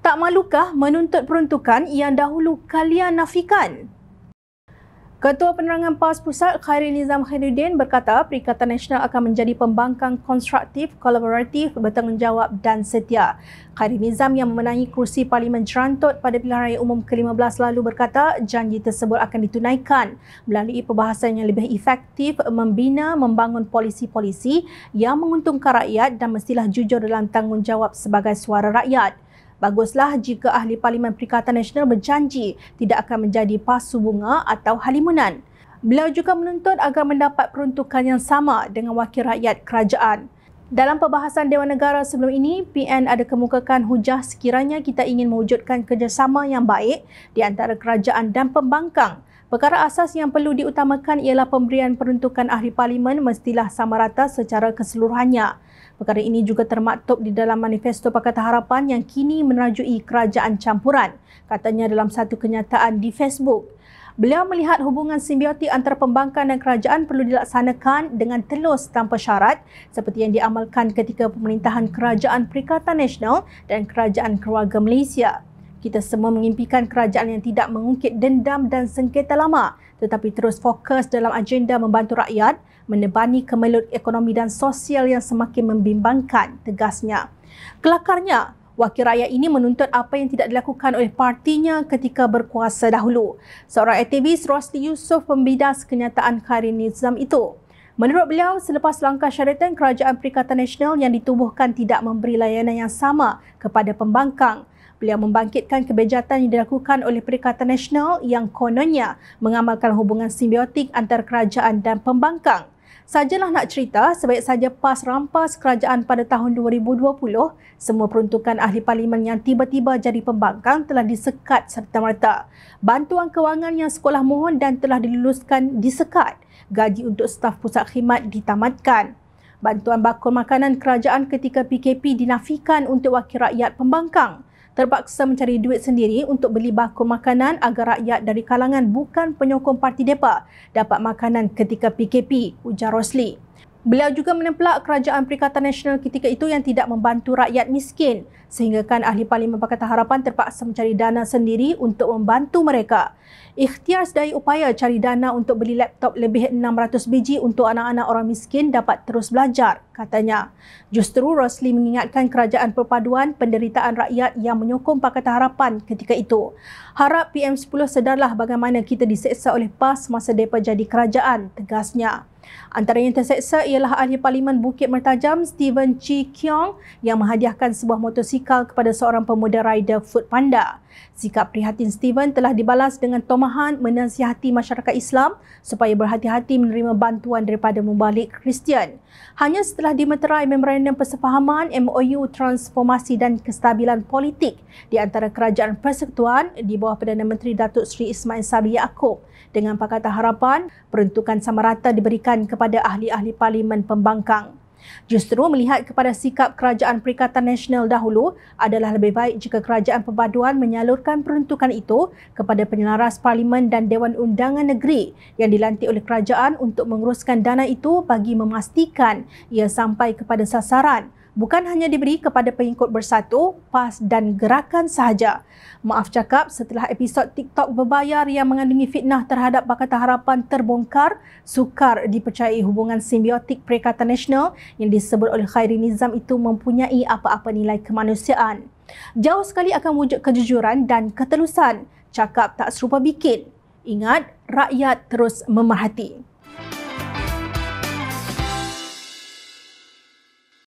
Tak malukah menuntut peruntukan yang dahulu kalian nafikan? Ketua Penerangan PAS Pusat Khairil Nizam Khairuddin berkata Perikatan Nasional akan menjadi pembangkang konstruktif, kolaboratif, bertanggungjawab dan setia. Khairil Nizam yang memenangi kursi Parlimen Jerantut pada pilihan raya umum ke-15 lalu berkata janji tersebut akan ditunaikan melalui perbahasan yang lebih efektif membina membangun polisi-polisi yang menguntungkan rakyat dan mestilah jujur dalam tanggungjawab sebagai suara rakyat. Baguslah jika Ahli Parlimen Perikatan Nasional berjanji tidak akan menjadi pasu bunga atau halimunan. Beliau juga menuntut agar mendapat peruntukan yang sama dengan wakil rakyat kerajaan. Dalam perbahasan Dewan Negara sebelum ini, PN ada kemukakan hujah sekiranya kita ingin mewujudkan kerjasama yang baik di antara kerajaan dan pembangkang Perkara asas yang perlu diutamakan ialah pemberian peruntukan ahli parlimen mestilah sama rata secara keseluruhannya. Perkara ini juga termaktub di dalam manifesto Pakatan Harapan yang kini menerajui kerajaan campuran, katanya dalam satu kenyataan di Facebook. Beliau melihat hubungan simbiotik antara pembangkang dan kerajaan perlu dilaksanakan dengan telus tanpa syarat seperti yang diamalkan ketika pemerintahan Kerajaan Perikatan Nasional dan Kerajaan Keluarga Malaysia. Kita semua mengimpikan kerajaan yang tidak mengungkit dendam dan sengketa lama tetapi terus fokus dalam agenda membantu rakyat, menebani kemelut ekonomi dan sosial yang semakin membimbangkan, tegasnya. Kelakarnya, wakil rakyat ini menuntut apa yang tidak dilakukan oleh partinya ketika berkuasa dahulu. Seorang aktivis Rosli Yusof membidas kenyataan Khairin Nizam itu. Menurut beliau, selepas langkah syaratan Kerajaan Perikatan Nasional yang ditubuhkan tidak memberi layanan yang sama kepada pembangkang, Beliau membangkitkan kebejatan yang dilakukan oleh Perikatan Nasional yang kononnya mengamalkan hubungan simbiotik antara kerajaan dan pembangkang. Sajalah nak cerita, sebaik saja PAS rampas kerajaan pada tahun 2020, semua peruntukan ahli parlimen yang tiba-tiba jadi pembangkang telah disekat serta merta. Bantuan kewangan yang sekolah mohon dan telah diluluskan disekat. Gaji untuk staf pusat khidmat ditamatkan. Bantuan bakul makanan kerajaan ketika PKP dinafikan untuk wakil rakyat pembangkang terpaksa mencari duit sendiri untuk beli bakul makanan agar rakyat dari kalangan bukan penyokong parti DEPA dapat makanan ketika PKP, ujar Rosli. Beliau juga menempelak kerajaan Perikatan Nasional ketika itu yang tidak membantu rakyat miskin sehinggakan ahli parlimen Pakatan Harapan terpaksa mencari dana sendiri untuk membantu mereka. Ikhtiar sedaya upaya cari dana untuk beli laptop lebih 600 biji untuk anak-anak orang miskin dapat terus belajar, katanya. Justeru Rosli mengingatkan kerajaan perpaduan penderitaan rakyat yang menyokong Pakatan Harapan ketika itu. Harap PM10 sedarlah bagaimana kita diseksa oleh PAS semasa mereka jadi kerajaan, tegasnya. Antara yang terseksa ialah ahli parlimen Bukit Mertajam Steven Chi Kiong yang menghadiahkan sebuah motosikal kepada seorang pemuda rider Food Panda. Sikap prihatin Steven telah dibalas dengan tomahan menasihati masyarakat Islam supaya berhati-hati menerima bantuan daripada membalik Kristian. Hanya setelah dimeterai memorandum persefahaman MOU transformasi dan kestabilan politik di antara kerajaan persekutuan di bawah Perdana Menteri Datuk Seri Ismail Sabri Yaakob dengan Pakatan Harapan, peruntukan sama rata diberikan dilaporkan kepada ahli-ahli parlimen pembangkang. Justru melihat kepada sikap Kerajaan Perikatan Nasional dahulu adalah lebih baik jika Kerajaan Perpaduan menyalurkan peruntukan itu kepada penyelaras Parlimen dan Dewan Undangan Negeri yang dilantik oleh Kerajaan untuk menguruskan dana itu bagi memastikan ia sampai kepada sasaran bukan hanya diberi kepada pengikut bersatu, pas dan gerakan sahaja. Maaf cakap, setelah episod TikTok berbayar yang mengandungi fitnah terhadap Pakatan Harapan terbongkar, sukar dipercayai hubungan simbiotik Perikatan Nasional yang disebut oleh Khairi Nizam itu mempunyai apa-apa nilai kemanusiaan. Jauh sekali akan wujud kejujuran dan ketelusan. Cakap tak serupa bikin. Ingat, rakyat terus memerhati.